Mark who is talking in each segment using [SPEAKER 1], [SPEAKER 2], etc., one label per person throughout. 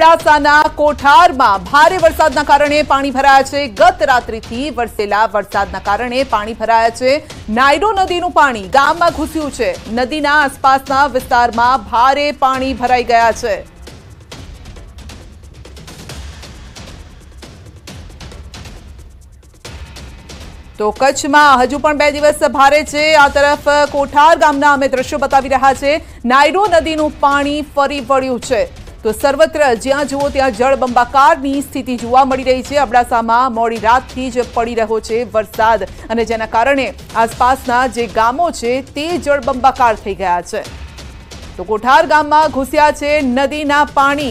[SPEAKER 1] અબડાસાના કોઠારમાં ભારે વરસાદના કારણે પાણી ભરાયા છે ગત રાત્રિથી વરસેલા વરસાદના કારણે પાણી ભરાયા છે નાયડો નદીનું પાણી ગામમાં ઘૂસ્યું છે નદીના આસપાસના વિસ્તારમાં ભારે પાણી ભરાઈ ગયા છે તો કચ્છમાં હજુ પણ બે દિવસ ભારે છે આ તરફ કોઠાર ગામના અમે દ્રશ્યો બતાવી રહ્યા છે નાયડો નદીનું પાણી ફરી વળ્યું છે તો સર્વત્ર જ્યાં જુઓ ત્યાં જળબંબાકારની સ્થિતિ જોવા મળી રહી છે અભરાસામાં મોડી રાત થી જ પડી રહ્યો છે વરસાદ અને જેના કારણે આસપાસના જે ગામો છે તે જળબંબાકાર થઈ ગયા છે તો કોઠાર ગામમાં ઘૂસ્યા છે નદીના પાણી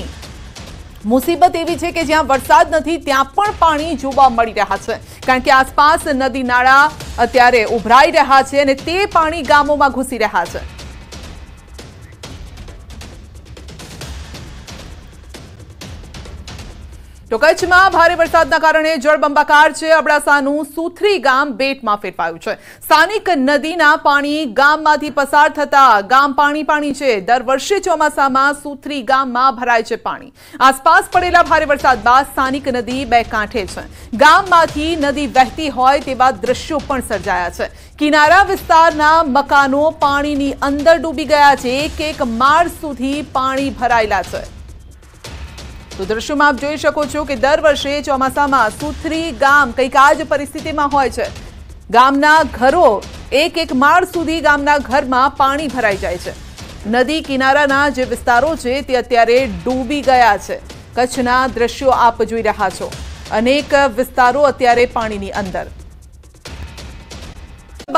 [SPEAKER 1] મુસીબત એવી છે કે જ્યાં વરસાદ નથી ત્યાં પણ પાણી જોવા મળી રહ્યા છે કારણ કે આસપાસ નદી નાળા અત્યારે ઉભરાઈ રહ્યા છે અને તે પાણી ગામોમાં ઘૂસી રહ્યા છે તો કચ્છમાં ભારે વરસાદના કારણે જળબંબાકાર છે અભળાસાનું સૂત્રી ગામ બેટમાં ફેરવાયું છે સ્થાનિક નદીના પાણી ગામમાંથી પસાર થતા ગામ પાણી પાણી છે દર વર્ષે ચોમાસામાં સૂત્રી ગામમાં ભરાય છે પાણી આસપાસ પડેલા ભારે વરસાદ બાદ સ્થાનિક નદી બેકાંઠે છે ગામમાંથી નદી વહેતી હોય તેવા દ્રશ્યો પણ સર્જાયા છે કિનારા વિસ્તારના મકાનો પાણીની અંદર ડૂબી ગયા છે કેક માર સુધી પાણી ભરાઈલા છે તો દ્રશ્યમાં આપ જોઈ શકો છો કે દર વર્ષે ચોમાસામાં સુથરી ગામ કંઈક આ જ પરિસ્થિતિમાં હોય છે ગામના ઘરો એક એક માળ સુધી ગામના ઘરમાં પાણી ભરાઈ જાય છે નદી કિનારાના જે વિસ્તારો છે તે અત્યારે ડૂબી ગયા છે કચ્છના દ્રશ્યો આપ જોઈ રહ્યા છો અનેક વિસ્તારો અત્યારે પાણીની અંદર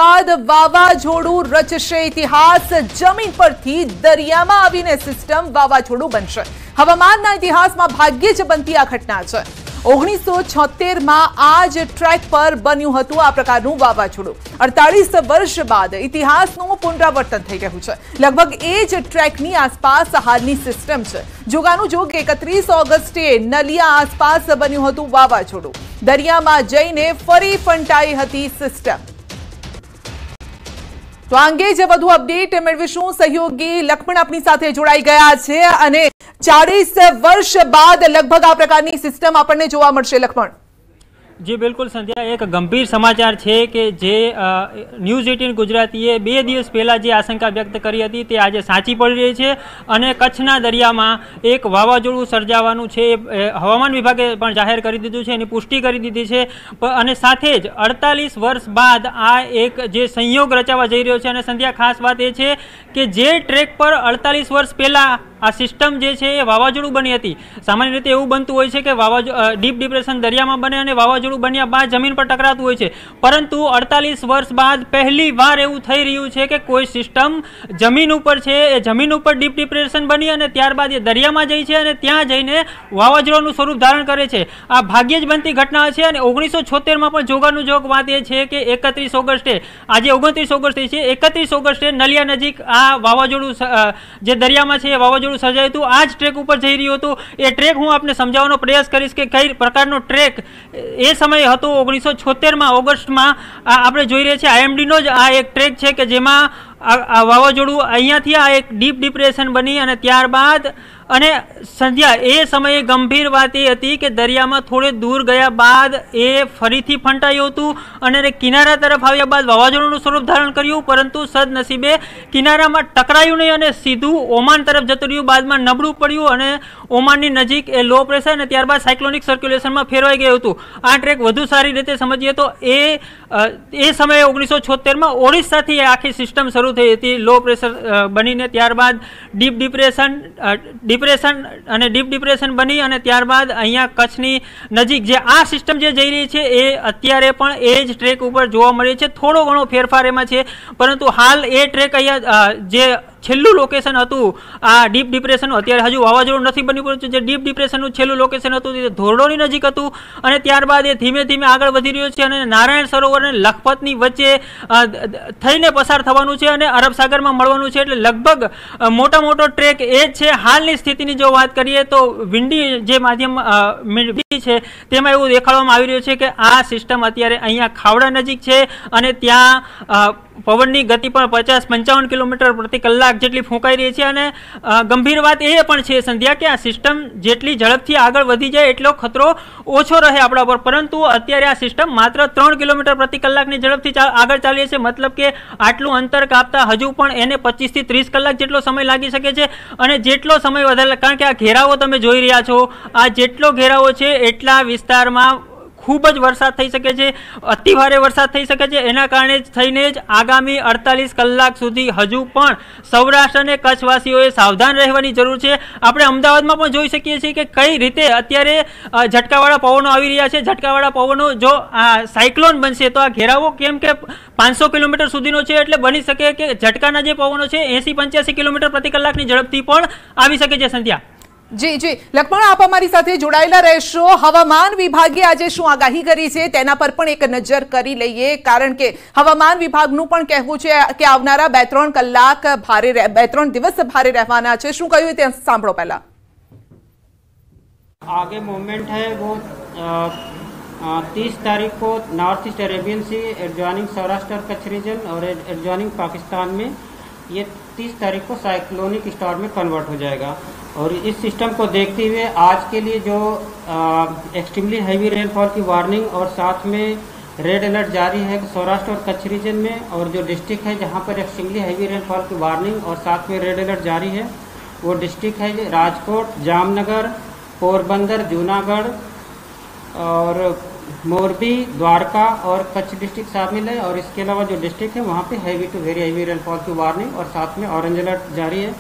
[SPEAKER 1] બાદ વાવાઝોડું રચશે ઇતિહાસ જમીન પરથી દરિયામાં આવીને સિસ્ટમ વાવાઝોડું બનશે હવામાનના ઇતિહાસમાં ભાગ્યે જ બનતી આ ઘટના છે ઓગણીસો છોતેરમાં આ જ ટ્રેક પર બન્યું હતું આ પ્રકારનું વાવાઝોડું અડતાલીસ વર્ષ બાદ ઇતિહાસનું પુનરાવર્તન થઈ રહ્યું છે લગભગ એ જ ટ્રેકની આસપાસ હાલની સિસ્ટમ છે જોગાનું જોગ એકત્રીસ ઓગસ્ટે નલિયા આસપાસ બન્યું હતું વાવાઝોડું દરિયામાં જઈને ફરી ફંટાઈ હતી સિસ્ટમ તો આ અંગે જે વધુ અપડેટ મેળવીશું સહયોગી લક્ષ્મણ આપણી સાથે જોડાઈ ગયા છે અને ચાલીસ વર્ષ બાદ લગભગ આ પ્રકારની સિસ્ટમ આપણને જોવા મળશે લખમણ
[SPEAKER 2] જે બિલકુલ સંધ્યા એક ગંભીર સમાચાર છે કે જે ન્યૂઝ એટીન ગુજરાતીએ બે દિવસ પહેલાં જે આશંકા વ્યક્ત કરી હતી તે આજે સાચી પડી રહી છે અને કચ્છના દરિયામાં એક વાવાઝોડું સર્જાવાનું છે એ હવામાન વિભાગે પણ જાહેર કરી દીધું છે એની પુષ્ટિ કરી દીધી છે અને સાથે જ અડતાલીસ વર્ષ બાદ આ એક જે સંયોગ રચાવા જઈ રહ્યો છે અને સંધ્યા ખાસ વાત એ છે કે જે ટ્રેક પર અડતાલીસ વર્ષ પહેલાં આ સિસ્ટમ જે છે એ વાવાઝોડું બની હતી સામાન્ય રીતે એવું બનતું હોય છે કે વાવાઝોડું ડીપ ડિપ્રેશન દરિયામાં બને અને વાવાઝોડું બન્યા બાદ જમીન પર ટકરાતું હોય છે પરંતુ અડતાલીસ વર્ષ બાદ પહેલી વાર એવું થઈ રહ્યું છે કે કોઈ સિસ્ટમ જમીન ઉપર છે એ જમીન ઉપર ડીપ ડિપ્રેશન બની અને ત્યારબાદ એ દરિયામાં જઈ છે અને ત્યાં જઈને વાવાઝોડાનું સ્વરૂપ ધારણ કરે છે આ ભાગ્યે જ બનતી ઘટના છે અને ઓગણીસો છોતેરમાં પણ જોગાનું જોગ વાત એ છે કે એકત્રીસ ઓગસ્ટે આજે ઓગણત્રીસ ઓગસ્ટ છે એકત્રીસ ઓગસ્ટે નલિયા નજીક આ વાવાઝોડું જે દરિયામાં છે એ વાવાઝોડું આંદોલન સર્જાયું આ જ ટ્રેક ઉપર જઈ રહ્યું હતું એ ટ્રેક હું આપને સમજાવવાનો પ્રયાસ કરીશ કે કઈ પ્રકારનો ટ્રેક એ સમયે હતો ઓગણીસો છોતેરમાં ઓગસ્ટમાં આપણે જોઈ રહ્યા છીએ આઈએમડીનો જ આ એક ટ્રેક છે કે જેમાં આ વાવાઝોડું અહીંયાથી આ એક ડીપ ડિપ્રેશન બની અને ત્યારબાદ અને સંધ્યા એ સમયે ગંભીર વાત એ હતી કે દરિયામાં થોડે દૂર ગયા બાદ એ ફરીથી ફંટાયું હતું અને કિનારા તરફ આવ્યા બાદ વાવાઝોડાનું સ્વરૂપ ધારણ કર્યું પરંતુ સદનસીબે કિનારામાં ટકરાયું નહીં અને સીધું ઓમાન તરફ જતું રહ્યું બાદમાં નબળું પડ્યું અને ઓમાનની નજીક એ લો પ્રેશર અને ત્યારબાદ સાયક્લોનિક સર્ક્યુલેશનમાં ફેરવાઈ ગયું હતું આ ટ્રેક વધુ સારી રીતે સમજીએ તો એ એ સમયે ઓગણીસો છોતેરમાં ઓડિશાથી આખી સિસ્ટમ શરૂ થઈ હતી લો પ્રેશર બનીને ત્યારબાદ ડીપ ડિપ્રેશન ડીપ ડિપ્રેશન અને ડીપ ડિપ્રેશન બની અને ત્યારબાદ અહીંયા કચ્છની નજીક જે આ સિસ્ટમ જે જઈ રહી છે એ અત્યારે પણ એ જ ટ્રેક ઉપર જોવા મળી છે થોડો ઘણો ફેરફાર એમાં છે પરંતુ હાલ એ ટ્રેક અહીંયા જે છેલ્લું લોકેશન હતું આ ડીપ ડિપ્રેશનનું અત્યારે હજુ વાવાઝોડું નથી બન્યું પણ જે ડીપ ડિપ્રેશનનું છેલ્લું લોકેશન હતું તે ધોરડોની નજીક હતું અને ત્યારબાદ એ ધીમે ધીમે આગળ વધી રહ્યું છે અને નારાયણ સરોવર અને લખપતની વચ્ચે થઈને પસાર થવાનું છે અને અરબ સાગરમાં મળવાનું છે એટલે લગભગ મોટો મોટો ટ્રેક એ જ છે હાલની સ્થિતિની જો વાત કરીએ તો વિંડી જે માધ્યમ છે તેમાં એવું દેખાડવામાં આવી રહ્યું છે કે આ સિસ્ટમ અત્યારે અહીંયા ખાવડા નજીક છે અને ત્યાં પવનની ગતિ પણ પચાસ પંચાવન કિલોમીટર પ્રતિ કલાક જેટલી ફૂંકાઈ રહી છે અને ગંભીર વાત એ પણ છે સંધ્યા કે આ સિસ્ટમ જેટલી ઝડપથી આગળ વધી જાય એટલો ખતરો ઓછો રહે આપણા પર પરંતુ અત્યારે આ સિસ્ટમ માત્ર ત્રણ કિલોમીટર પ્રતિ કલાકની ઝડપથી આગળ ચાલી છે મતલબ કે આટલું અંતર કાપતા હજુ પણ એને પચીસથી ત્રીસ કલાક જેટલો સમય લાગી શકે છે અને જેટલો સમય વધારે કારણ કે આ ઘેરાવો તમે જોઈ રહ્યા છો આ જેટલો ઘેરાવો છે એટલા વિસ્તારમાં ખૂબ જ વરસાદ થઈ શકે છે અતિભારે વરસાદ થઈ શકે છે એના કારણે જ થઈને જ આગામી અડતાલીસ કલાક સુધી હજુ પણ સૌરાષ્ટ્ર અને કચ્છવાસીઓએ સાવધાન રહેવાની જરૂર છે આપણે અમદાવાદમાં પણ જોઈ શકીએ છીએ કે કઈ રીતે અત્યારે ઝટકાવાળા પવનો આવી રહ્યા છે ઝટકાવાળા પવનો જો આ સાયક્લોન બનશે તો આ ઘેરાવો કેમ કે પાંચસો કિલોમીટર સુધીનો છે એટલે બની શકે કે ઝટકાના જે પવનો છે એંસી પંચ્યાસી કિલોમીટર પ્રતિ કલાકની ઝડપથી પણ આવી શકે છે સંધ્યા
[SPEAKER 1] जी जी लखमण आप अमरी जोड़ेला रहो हवान विभागे आज शू आगाही करी से पर एक नजर कर लीए कारण के हवान विभाग कहवु कि आना त्र कलाक भारे त्र दिवस भारे रहना है शू कहू सांभो पहला
[SPEAKER 2] आगे मूवमेंट है वो तीस तारीख को north east Arabian sea adjoining Saurashtra Kutch region और एडजॉइनिंग पाकिस्तान में ये तीस तारीख को साइक्लोनिक स्टार में कन्वर्ट हो जाएगा और इस सिस्टम को देखते हुए आज के लिए जो एक्सट्रीमली हैवी रेनफॉल की वार्निंग और साथ में रेड अलर्ट जारी है सौराष्ट्र और कच्छ रीजन में और जो डिस्ट्रिक्ट है जहां पर एक्सट्रीमली हैवी रेनफॉल की वार्निंग और साथ में रेड अलर्ट जारी है वो डिस्ट्रिक्ट है राजकोट जामनगर पोरबंदर जूनागढ़ और मोरबी द्वारका और कच्छ डिस्ट्रिक्ट शामिल है और इसके अलावा जो डिस्ट्रिक्ट है वहाँ पे heavy to very heavy rainfall की वार्निंग और साथ में ऑरेंज अलर्ट जारी है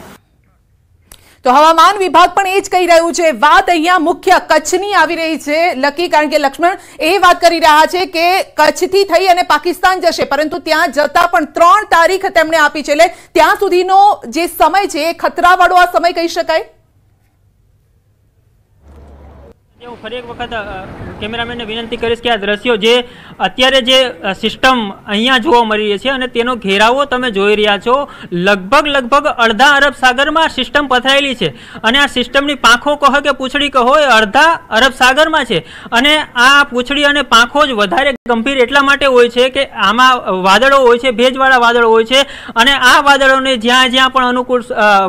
[SPEAKER 1] તો હવામાન વિભાગ પણ એ જ કહી રહ્યું છે વાત અહીંયા મુખ્ય કચ્છની આવી રહી છે લકી કારણ કે લક્ષ્મણ એ વાત કરી રહ્યા છે કે કચ્છથી થઈ અને પાકિસ્તાન જશે પરંતુ ત્યાં જતા પણ ત્રણ તારીખ તેમણે આપી છે એટલે ત્યાં સુધીનો જે સમય છે એ ખતરાવાળો આ સમય કહી શકાય
[SPEAKER 2] હું ફરી એક વખત કેમેરામેનને વિનંતી કરીશ કે આ દ્રશ્યો જે અત્યારે જે સિસ્ટમ અહીંયા જોવા મળી રહી છે અને તેનો ઘેરાવો તમે જોઈ રહ્યા છો લગભગ લગભગ અડધા અરબ સાગરમાં સિસ્ટમ પથરાયેલી છે અને આ સિસ્ટમની પાંખો કહો કે પૂંછડી કહો એ અડધા અરબ સાગરમાં છે અને આ પૂંછડી અને પાંખો જ વધારે ગંભીર એટલા માટે હોય છે કે આમાં વાદળો હોય છે ભેજવાળા વાદળો હોય છે અને આ વાદળોને જ્યાં જ્યાં પણ અનુકૂળ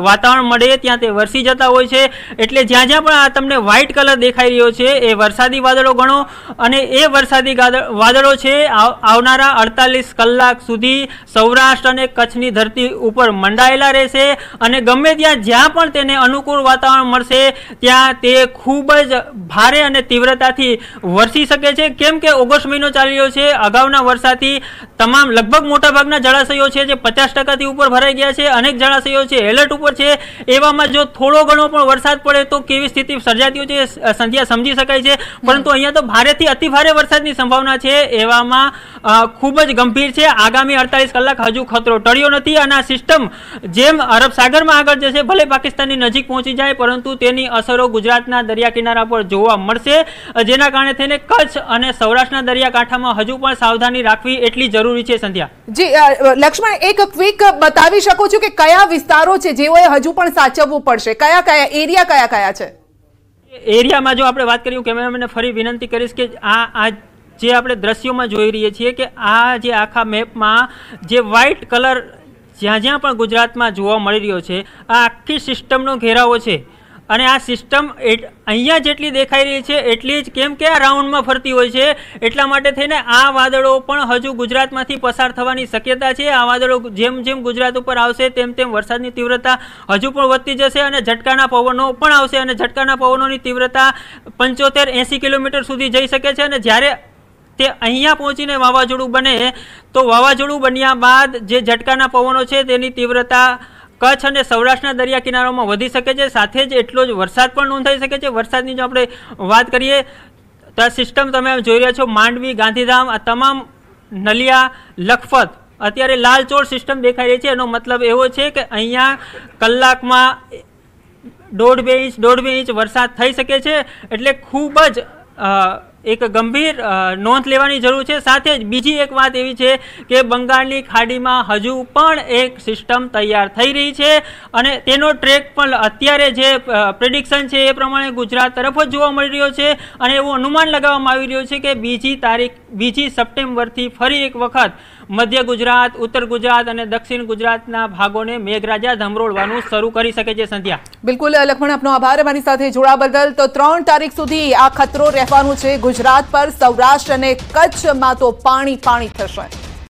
[SPEAKER 2] વાતાવરણ મળે ત્યાં તે વરસી જતા હોય છે એટલે જ્યાં જ્યાં પણ આ તમને વ્હાઇટ કલર દેખાઈ રહ્યો રહ્યો છે એ વરસાદી વાદળો ગણો અને એ વરસાદી વાદળો છે આવનારા અડતાલીસ કલાક સુધી સૌરાષ્ટ્ર અને કચ્છની ધરતી ઉપર મંડાયેલા રહેશે અને ગમે ત્યાં જ્યાં પણ તેને અનુકૂળ વાતાવરણ મળશે ત્યાં તે ખૂબ જ ભારે અને તીવ્રતાથી વરસી શકે છે કેમ કે ઓગસ્ટ મહિનો ચાલી રહ્યો છે અગાઉના વરસાદથી તમામ લગભગ મોટાભાગના જળાશયો છે જે પચાસ ટકાથી ઉપર ભરાઈ ગયા છે અનેક જળાશયો છે એલર્ટ ઉપર છે એવામાં જો થોડો ઘણો પણ વરસાદ પડે તો કેવી સ્થિતિ સર્જાતી હોય છે સંધ્યા સમજી શકાય છે પરંતુ અહીંયા તો ભારેથી અતિ ભારે વરસાદની સંભાવના છે એવામાં ખૂબ જ ગંભીર છે આગામી અડતાલીસ કલાક હજુ ખતરો ટળ્યો નથી અને આ સિસ્ટમ જેમ અરબ સાગરમાં આગળ જશે ભલે પાકિસ્તાનની નજીક પહોંચી જાય પરંતુ તેની અસરો ગુજરાતના દરિયા કિનારા પર જોવા મળશે જેના કારણે થઈને કચ્છ અને સૌરાષ્ટ્રના દરિયાકાંઠામાં હજુ પણ સાવધાની રાખવી એટલી જરૂરી છે સંધ્યા
[SPEAKER 1] જી લક્ષ્મણ એક ક્વિક બતાવી શકો છો કે કયા વિસ્તારો છે જેઓએ હજુ પણ સાચવવું પડશે કયા કયા એરિયા કયા કયા છે
[SPEAKER 2] એરિયામાં જો આપણે વાત કરીએ કેમેરામેનને ફરી વિનંતી કરીશ કે આ આ જે આપણે દ્રશ્યોમાં જોઈ રહીએ છીએ કે આ જે આખા મેપમાં જે વ્હાઇટ કલર જ્યાં જ્યાં પણ ગુજરાતમાં જોવા મળી રહ્યો છે આ આખી સિસ્ટમનો ઘેરાવો છે અને આ સિસ્ટમ એટ અહીંયા જેટલી દેખાઈ રહી છે એટલી જ કેમ કે આ રાઉન્ડમાં ફરતી હોય છે એટલા માટે થઈને આ વાદળો પણ હજુ ગુજરાતમાંથી પસાર થવાની શક્યતા છે આ વાદળો જેમ જેમ ગુજરાત ઉપર આવશે તેમ તેમ વરસાદની તીવ્રતા હજુ પણ વધતી જશે અને ઝટકાના પવનો પણ આવશે અને ઝટકાના પવનોની તીવ્રતા પંચોતેર એંસી કિલોમીટર સુધી જઈ શકે છે અને જ્યારે તે અહીંયા પહોંચીને વાવાઝોડું બને તો વાવાઝોડું બન્યા બાદ જે ઝટકાના પવનો છે તેની તીવ્રતા કચ્છ અને સૌરાષ્ટ્રના દરિયા કિનારોમાં વધી શકે છે સાથે જ એટલો જ વરસાદ પણ નોંધાઈ શકે છે વરસાદની જો આપણે વાત કરીએ તો આ સિસ્ટમ તમે જોઈ રહ્યા છો માંડવી ગાંધીધામ આ તમામ નલિયા લખપત અત્યારે લાલચોળ સિસ્ટમ દેખાઈ રહી છે એનો મતલબ એવો છે કે અહીંયા કલાકમાં દોઢ બે ઇંચ દોઢ બે ઇંચ વરસાદ થઈ શકે છે એટલે ખૂબ જ એક ગંભીર નોંધ લેવાની જરૂર છે સાથે જ બીજી એક વાત એવી છે કે બંગાળની ખાડીમાં હજુ પણ એક સિસ્ટમ તૈયાર થઈ રહી છે અને તેનો ટ્રેક પણ અત્યારે જે પ્રેડિક્શન છે એ પ્રમાણે ગુજરાત તરફ જ જોવા મળી રહ્યો છે અને એવું અનુમાન લગાવવામાં આવી રહ્યું છે કે બીજી તારીખ બીજી સપ્ટેમ્બરથી ફરી એક વખત મધ્ય ગુજરાત ઉત્તર ગુજરાત અને દક્ષિણ ગુજરાતના ભાગોને મેઘરાજા ધમરોળવાનું શરૂ કરી શકે છે સંધ્યા
[SPEAKER 1] બિલકુલ લખમણ આપનો આભાર અમારી સાથે જોડા બદલ તો ત્રણ તારીખ સુધી આ ખતરો રહેવાનું છે ગુજરાત પર સૌરાષ્ટ્ર અને કચ્છમાં તો પાણી પાણી થશે